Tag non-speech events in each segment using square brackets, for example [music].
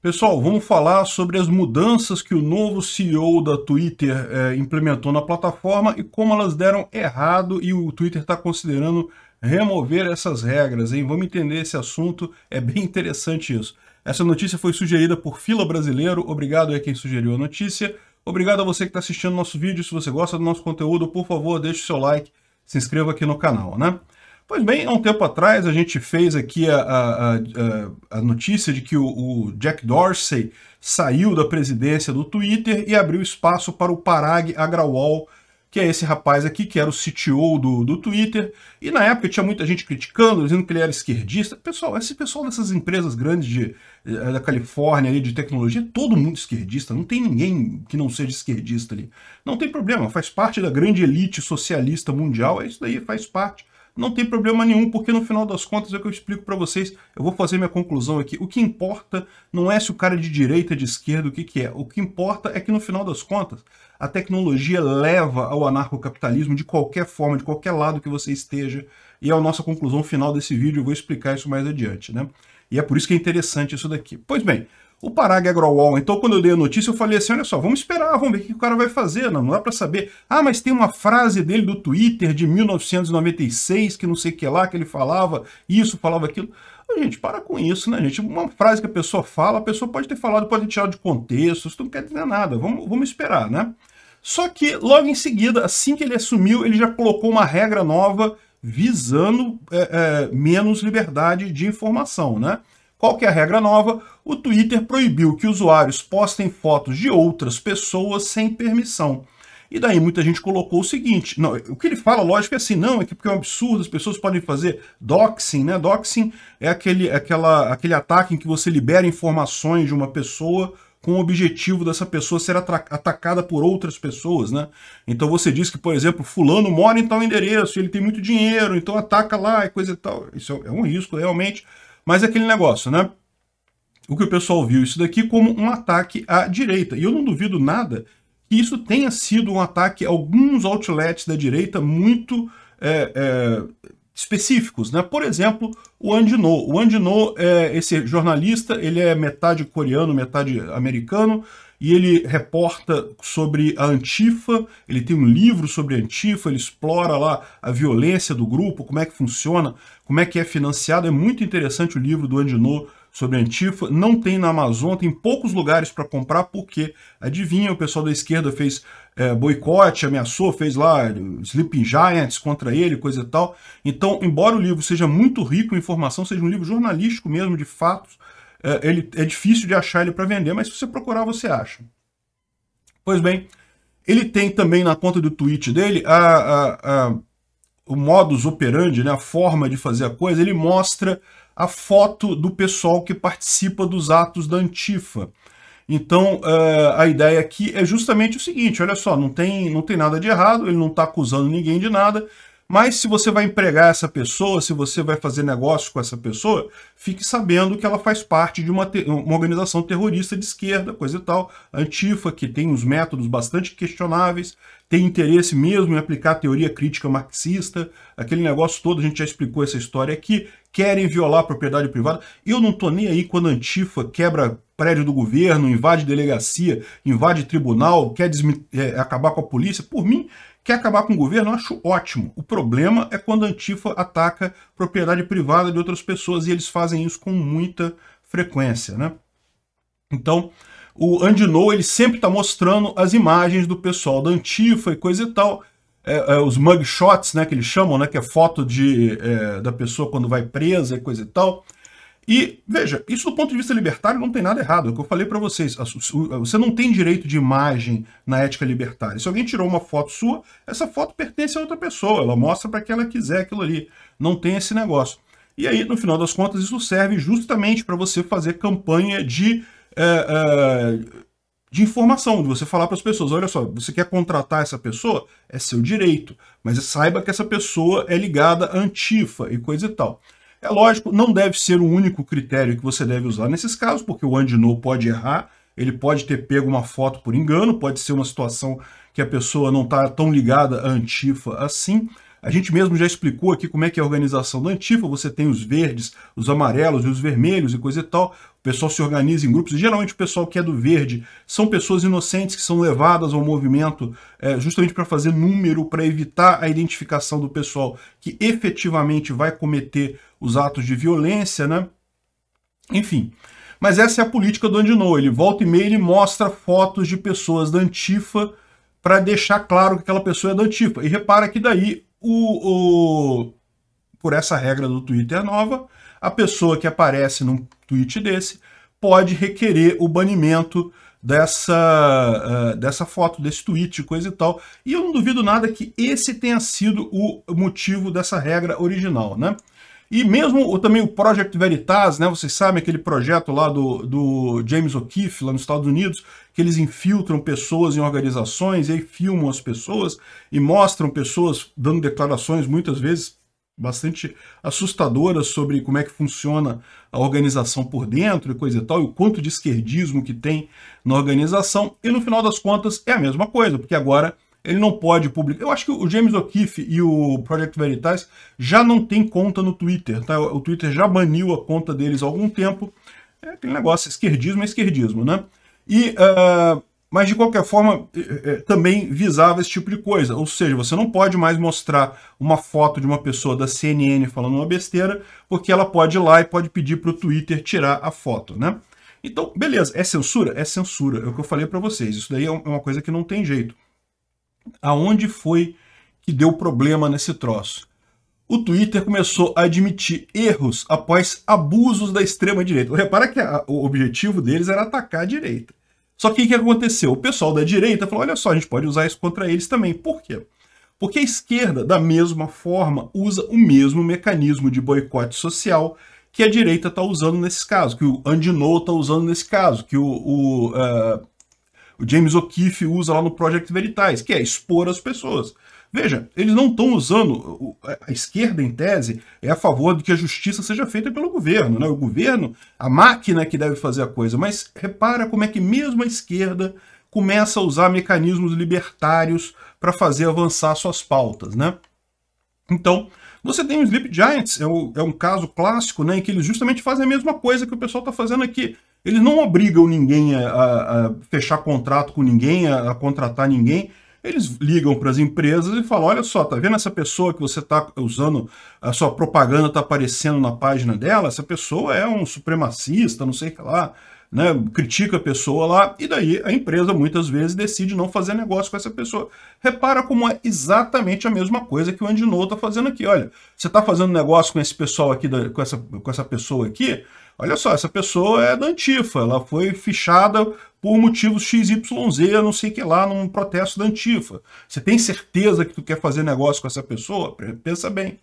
Pessoal, vamos falar sobre as mudanças que o novo CEO da Twitter é, implementou na plataforma e como elas deram errado e o Twitter está considerando remover essas regras, hein? Vamos entender esse assunto, é bem interessante isso. Essa notícia foi sugerida por Fila Brasileiro, obrigado a quem sugeriu a notícia. Obrigado a você que está assistindo nosso vídeo, se você gosta do nosso conteúdo, por favor, deixe o seu like, se inscreva aqui no canal, né? Pois bem, há um tempo atrás a gente fez aqui a, a, a, a notícia de que o, o, Jack Dorsey saiu da presidência do Twitter e abriu espaço para o Parag Agrawal, que é esse rapaz aqui, que era o CTO do, do Twitter, e na época tinha muita gente criticando, dizendo que ele era esquerdista. Pessoal, esse pessoal dessas empresas grandes de, eh, da Califórnia de tecnologia, todo mundo esquerdista, não tem ninguém que não seja esquerdista ali. Não tem problema, faz parte da grande elite socialista mundial, é isso daí, faz parte não tem problema nenhum, porque no final das contas é o que eu explico para vocês, eu vou fazer minha conclusão aqui. O que importa não é se o cara é de direita, de esquerda, o que, que é. O que importa é que no final das contas, a tecnologia leva ao anarcocapitalismo de qualquer forma, de qualquer lado que você esteja, e é a nossa conclusão final desse vídeo, eu vou explicar isso mais adiante, né? E é por isso que é interessante isso daqui. Pois bem, o Parag Wall. Então, quando eu dei a notícia, eu falei assim: olha só, vamos esperar, vamos ver o que o cara vai fazer. Não, não dá é para saber. Ah, mas tem uma frase dele do Twitter de 1996, que não sei o que lá, que ele falava isso, falava aquilo. Gente, para com isso, né, gente? Uma frase que a pessoa fala, a pessoa pode ter falado, pode ter tirado de contexto, isso não quer dizer nada. Vamos, vamos esperar, né? Só que logo em seguida, assim que ele assumiu, ele já colocou uma regra nova visando é, é, menos liberdade de informação, né? Qual que é a regra nova? O Twitter proibiu que usuários postem fotos de outras pessoas sem permissão. E daí muita gente colocou o seguinte, não, o que ele fala, lógico, é assim, não, é que porque é um absurdo, as pessoas podem fazer doxing, né? Doxing é aquele, é aquela, aquele ataque em que você libera informações de uma pessoa com o objetivo dessa pessoa ser atacada por outras pessoas, né? Então você diz que, por exemplo, fulano mora em tal endereço, ele tem muito dinheiro, então ataca lá e coisa e tal. Isso é um é risco, realmente. Mas é aquele negócio, né? O que o pessoal viu isso daqui como um ataque à direita. E eu não duvido nada que isso tenha sido um ataque a alguns outlets da direita muito é, é, específicos, né? Por exemplo, o Andino. O Andino é esse jornalista, ele é metade coreano, metade americano, e ele reporta sobre a Antifa, ele tem um livro sobre a Antifa, ele explora lá a violência do grupo, como é que funciona como é que é financiado. É muito interessante o livro do Andinô sobre Antifa. Não tem na Amazon, tem poucos lugares para comprar, porque, adivinha, o pessoal da esquerda fez é, boicote, ameaçou, fez lá Sleeping Giants contra ele, coisa e tal. Então, embora o livro seja muito rico em informação, seja um livro jornalístico mesmo, de fatos, é, ele, é difícil de achar ele para vender, mas se você procurar, você acha. Pois bem, ele tem também na conta do tweet dele a, a, a o modus operandi, né, a forma de fazer a coisa, ele mostra a foto do pessoal que participa dos atos da Antifa. Então, uh, a ideia aqui é justamente o seguinte, olha só, não tem, não tem nada de errado, ele não está acusando ninguém de nada, mas se você vai empregar essa pessoa, se você vai fazer negócio com essa pessoa, fique sabendo que ela faz parte de uma, uma organização terrorista de esquerda, coisa e tal, antifa, que tem uns métodos bastante questionáveis, tem interesse mesmo em aplicar teoria crítica marxista, aquele negócio todo, a gente já explicou essa história aqui, querem violar a propriedade privada. Eu não tô nem aí quando a Antifa quebra prédio do governo, invade delegacia, invade tribunal, quer é, acabar com a polícia. Por mim, Quer acabar com o governo? Eu acho ótimo. O problema é quando a Antifa ataca propriedade privada de outras pessoas e eles fazem isso com muita frequência, né? Então, o Andino, ele sempre está mostrando as imagens do pessoal da Antifa e coisa e tal, é, é, os mugshots, né, que eles chamam, né, que é foto de, é, da pessoa quando vai presa e coisa e tal, e, veja, isso do ponto de vista libertário não tem nada errado. É o que eu falei para vocês. Você não tem direito de imagem na ética libertária. Se alguém tirou uma foto sua, essa foto pertence a outra pessoa. Ela mostra para quem ela quiser aquilo ali. Não tem esse negócio. E aí, no final das contas, isso serve justamente para você fazer campanha de, é, é, de informação, de você falar para as pessoas, olha só, você quer contratar essa pessoa? É seu direito, mas saiba que essa pessoa é ligada à Antifa e coisa e tal. É lógico, não deve ser o único critério que você deve usar nesses casos, porque o Andinou pode errar, ele pode ter pego uma foto por engano, pode ser uma situação que a pessoa não está tão ligada à Antifa assim. A gente mesmo já explicou aqui como é que é a organização da Antifa, você tem os verdes, os amarelos e os vermelhos e coisa e tal pessoal se organiza em grupos, e geralmente o pessoal que é do verde são pessoas inocentes que são levadas ao movimento é, justamente para fazer número, para evitar a identificação do pessoal que efetivamente vai cometer os atos de violência, né? Enfim. Mas essa é a política do Andinou. Ele volta e meia ele mostra fotos de pessoas da Antifa para deixar claro que aquela pessoa é da Antifa. E repara que daí, o, o, por essa regra do Twitter nova, a pessoa que aparece num tweet desse, pode requerer o banimento dessa, uh, dessa foto, desse tweet, coisa e tal. E eu não duvido nada que esse tenha sido o motivo dessa regra original, né? E mesmo também o Project Veritas, né, vocês sabem aquele projeto lá do, do James O'Keefe, lá nos Estados Unidos, que eles infiltram pessoas em organizações e aí filmam as pessoas e mostram pessoas dando declarações, muitas vezes bastante assustadoras sobre como é que funciona a organização por dentro e coisa e tal, e o quanto de esquerdismo que tem na organização. E no final das contas é a mesma coisa, porque agora ele não pode publicar. Eu acho que o James O'Keefe e o Project Veritas já não tem conta no Twitter, tá? O Twitter já baniu a conta deles há algum tempo. É aquele negócio, esquerdismo é esquerdismo, né? E uh, mas, de qualquer forma, é, é, também visava esse tipo de coisa. Ou seja, você não pode mais mostrar uma foto de uma pessoa da CNN falando uma besteira, porque ela pode ir lá e pode pedir para o Twitter tirar a foto, né? Então, beleza, é censura? É censura, é o que eu falei para vocês. Isso daí é, é uma coisa que não tem jeito. Aonde foi que deu problema nesse troço? O Twitter começou a admitir erros após abusos da extrema-direita. Repara que a, o objetivo deles era atacar a direita. Só que o que aconteceu? O pessoal da direita falou: olha só, a gente pode usar isso contra eles também. Por quê? Porque a esquerda, da mesma forma, usa o mesmo mecanismo de boicote social que a direita está usando nesse caso, que o Andino está usando nesse caso, que o, o, uh, o James O'Keefe usa lá no Project Veritas, que é expor as pessoas. Veja, eles não estão usando. A esquerda, em tese, é a favor de que a justiça seja feita pelo governo, né? O governo, a máquina que deve fazer a coisa. Mas repara como é que mesmo a esquerda começa a usar mecanismos libertários para fazer avançar suas pautas, né? Então, você tem o Sleep Giants, é, o, é um caso clássico, né, em que eles justamente fazem a mesma coisa que o pessoal está fazendo aqui. Eles não obrigam ninguém a, a, fechar contrato com ninguém, a, a contratar ninguém eles ligam para as empresas e falam: olha só, tá vendo essa pessoa que você está usando, a sua propaganda está aparecendo na página dela? Essa pessoa é um supremacista, não sei o que lá, né? critica a pessoa lá, e daí a empresa muitas vezes decide não fazer negócio com essa pessoa. Repara como é exatamente a mesma coisa que o andino está fazendo aqui. Olha, você está fazendo negócio com esse pessoal aqui, da, com, essa, com essa pessoa aqui, Olha só, essa pessoa é da Antifa, ela foi fichada por motivos XYZ, não sei que lá, num protesto da Antifa. Você tem certeza que tu quer fazer negócio com essa pessoa? Pensa bem.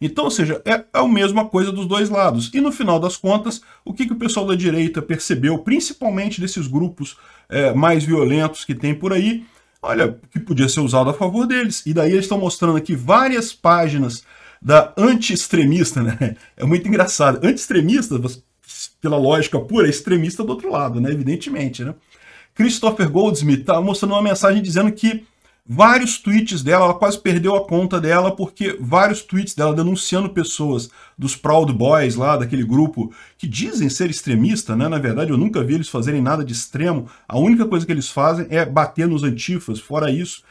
Então, ou seja, é, é a mesma coisa dos dois lados. E no final das contas, o que, que o pessoal da direita percebeu, principalmente desses grupos é, mais violentos que tem por aí, olha, que podia ser usado a favor deles. E daí eles estão mostrando aqui várias páginas da anti-extremista, né? É muito engraçado. Anti-extremista, pela lógica pura, extremista do outro lado, né? Evidentemente, né? Christopher Goldsmith está mostrando uma mensagem dizendo que vários tweets dela, ela quase perdeu a conta dela, porque vários tweets dela denunciando pessoas dos Proud Boys lá, daquele grupo, que dizem ser extremista, né? Na verdade, eu nunca vi eles fazerem nada de extremo. A única coisa que eles fazem é bater nos antifas. Fora isso,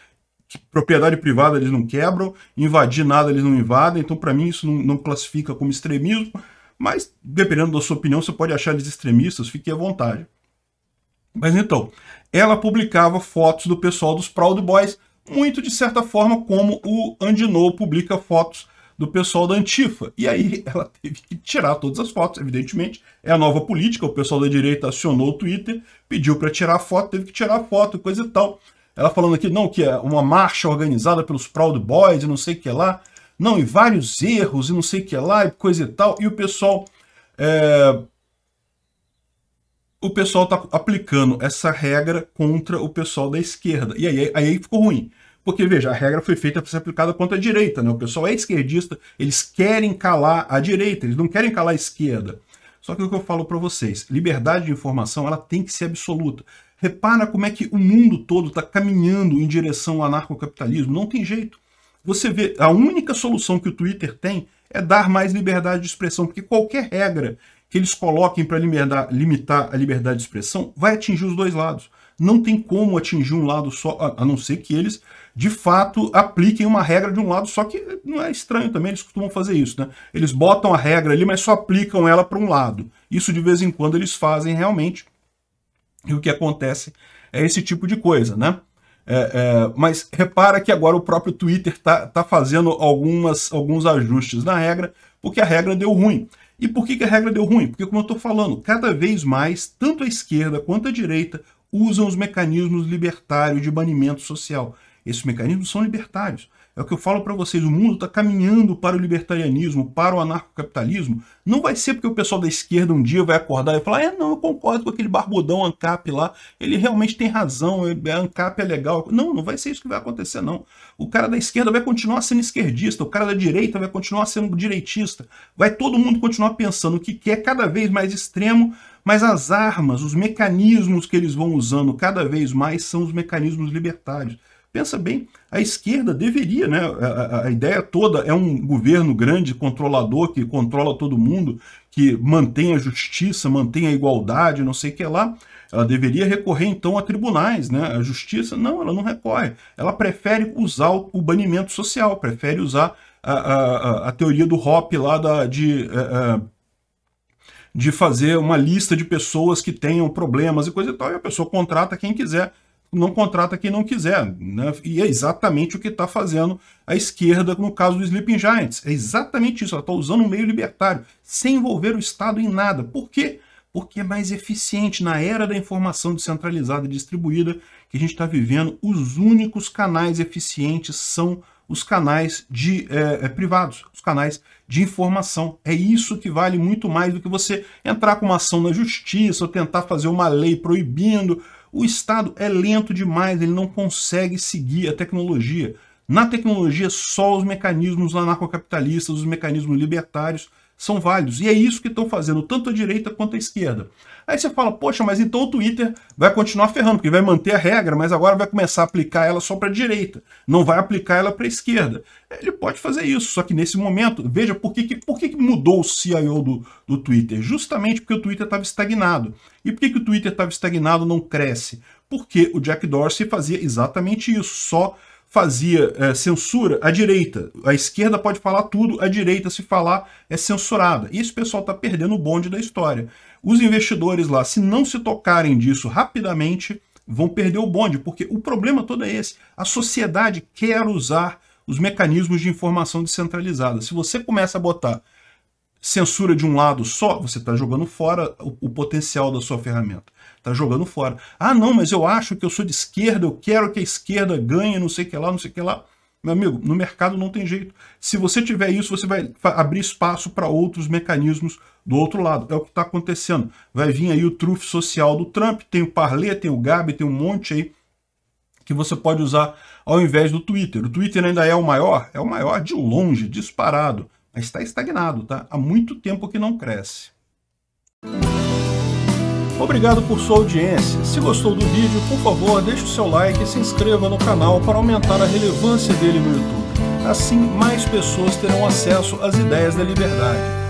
propriedade privada eles não quebram, invadir nada eles não invadem. Então, para mim, isso não, não classifica como extremismo. Mas, dependendo da sua opinião, você pode achar eles extremistas, fique à vontade. Mas então, ela publicava fotos do pessoal dos Proud Boys, muito de certa forma como o Andinou publica fotos do pessoal da Antifa. E aí [laughs] ela teve que tirar todas as fotos, evidentemente. É a nova política, o pessoal da direita acionou o Twitter, pediu para tirar a foto, teve que tirar a foto, coisa e tal. Ela falando aqui, não, que é uma marcha organizada pelos Proud Boys e não sei o que lá não, e vários erros, e não sei o que lá, e coisa e tal, e o pessoal... É, o pessoal está aplicando essa regra contra o pessoal da esquerda. E aí, aí ficou ruim. Porque, veja, a regra foi feita para ser aplicada contra a direita. Né? O pessoal é esquerdista, eles querem calar a direita, eles não querem calar a esquerda. Só que o que eu falo para vocês, liberdade de informação ela tem que ser absoluta. Repara como é que o mundo todo está caminhando em direção ao anarcocapitalismo. Não tem jeito você vê a única solução que o Twitter tem é dar mais liberdade de expressão, porque qualquer regra que eles coloquem para limitar a liberdade de expressão vai atingir os dois lados. Não tem como atingir um lado só, a não ser que eles, de fato, apliquem uma regra de um lado, só que não é estranho também, eles costumam fazer isso, né? Eles botam a regra ali, mas só aplicam ela para um lado. Isso, de vez em quando, eles fazem realmente. E o que acontece é esse tipo de coisa, né? É, é, mas repara que agora o próprio Twitter está tá fazendo algumas, alguns ajustes na regra, porque a regra deu ruim. E por que, que a regra deu ruim? Porque, como eu estou falando, cada vez mais, tanto a esquerda quanto a direita usam os mecanismos libertários de banimento social. Esses mecanismos são libertários. É o que eu falo para vocês, o mundo está caminhando para o libertarianismo, para o anarcocapitalismo. Não vai ser porque o pessoal da esquerda um dia vai acordar e falar é, não, eu concordo com aquele barbudão ANCAP lá, ele realmente tem razão, é, é, ANCAP é legal. Não, não vai ser isso que vai acontecer, não. O cara da esquerda vai continuar sendo esquerdista, o cara da direita vai continuar sendo direitista. Vai todo mundo continuar pensando o que quer, cada vez mais extremo, mas as armas, os mecanismos que eles vão usando cada vez mais são os mecanismos libertários. Pensa bem, a esquerda deveria, né? A, a, ideia toda é um governo grande, controlador, que controla todo mundo, que mantém a justiça, mantém a igualdade, não sei o que lá. Ela deveria recorrer então a tribunais, né? A justiça, não, ela não recorre. Ela prefere usar o, banimento social, prefere usar a, a, a teoria do Hop lá da, de. A, é, é, de fazer uma lista de pessoas que tenham problemas e coisa e tal, e a pessoa contrata quem quiser não contrata quem não quiser. Né? E é exatamente o que está fazendo a esquerda no caso do Sleeping Giants. É exatamente isso, ela está usando um meio libertário, sem envolver o Estado em nada. Por quê? Porque é mais eficiente na era da informação descentralizada e distribuída que a gente está vivendo. Os únicos canais eficientes são os canais de é, é, privados, os canais de informação. É isso que vale muito mais do que você entrar com uma ação na justiça ou tentar fazer uma lei proibindo o Estado é lento demais, ele não consegue seguir a tecnologia. Na tecnologia, só os mecanismos anarcocapitalistas, os mecanismos libertários são válidos. E é isso que estão fazendo tanto a direita quanto a esquerda. Aí você fala, poxa, mas então o Twitter vai continuar ferrando, porque vai manter a regra, mas agora vai começar a aplicar ela só para a direita, não vai aplicar ela para a esquerda. Ele pode fazer isso, só que nesse momento, veja por que, que, por que, que mudou o CIO do, do Twitter. Justamente porque o Twitter estava estagnado. E por que, que o Twitter estava estagnado não cresce? Porque o Jack Dorsey fazia exatamente isso, só fazia é, censura, a direita, a esquerda pode falar tudo, a direita se falar é censurada. E esse pessoal está perdendo o bonde da história. Os investidores lá, se não se tocarem disso rapidamente, vão perder o bonde, porque o problema todo é esse. A sociedade quer usar os mecanismos de informação descentralizada. Se você começa a botar censura de um lado só, você está jogando fora o, o, potencial da sua ferramenta. Está jogando fora. Ah, não, mas eu acho que eu sou de esquerda, eu quero que a esquerda ganhe, não sei o que lá, não sei o que lá. Meu amigo, no mercado não tem jeito. Se você tiver isso, você vai abrir espaço para outros mecanismos do outro lado. É o que está acontecendo. Vai vir aí o trufe social do Trump, tem o Parlé, tem o Gabi, tem um monte aí que você pode usar ao invés do Twitter. O Twitter ainda é o maior? É o maior de longe, disparado está estagnado, tá? Há muito tempo que não cresce. Obrigado por sua audiência. Se gostou do vídeo, por favor, deixe o seu like e se inscreva no canal para aumentar a relevância dele no YouTube. Assim, mais pessoas terão acesso às ideias da liberdade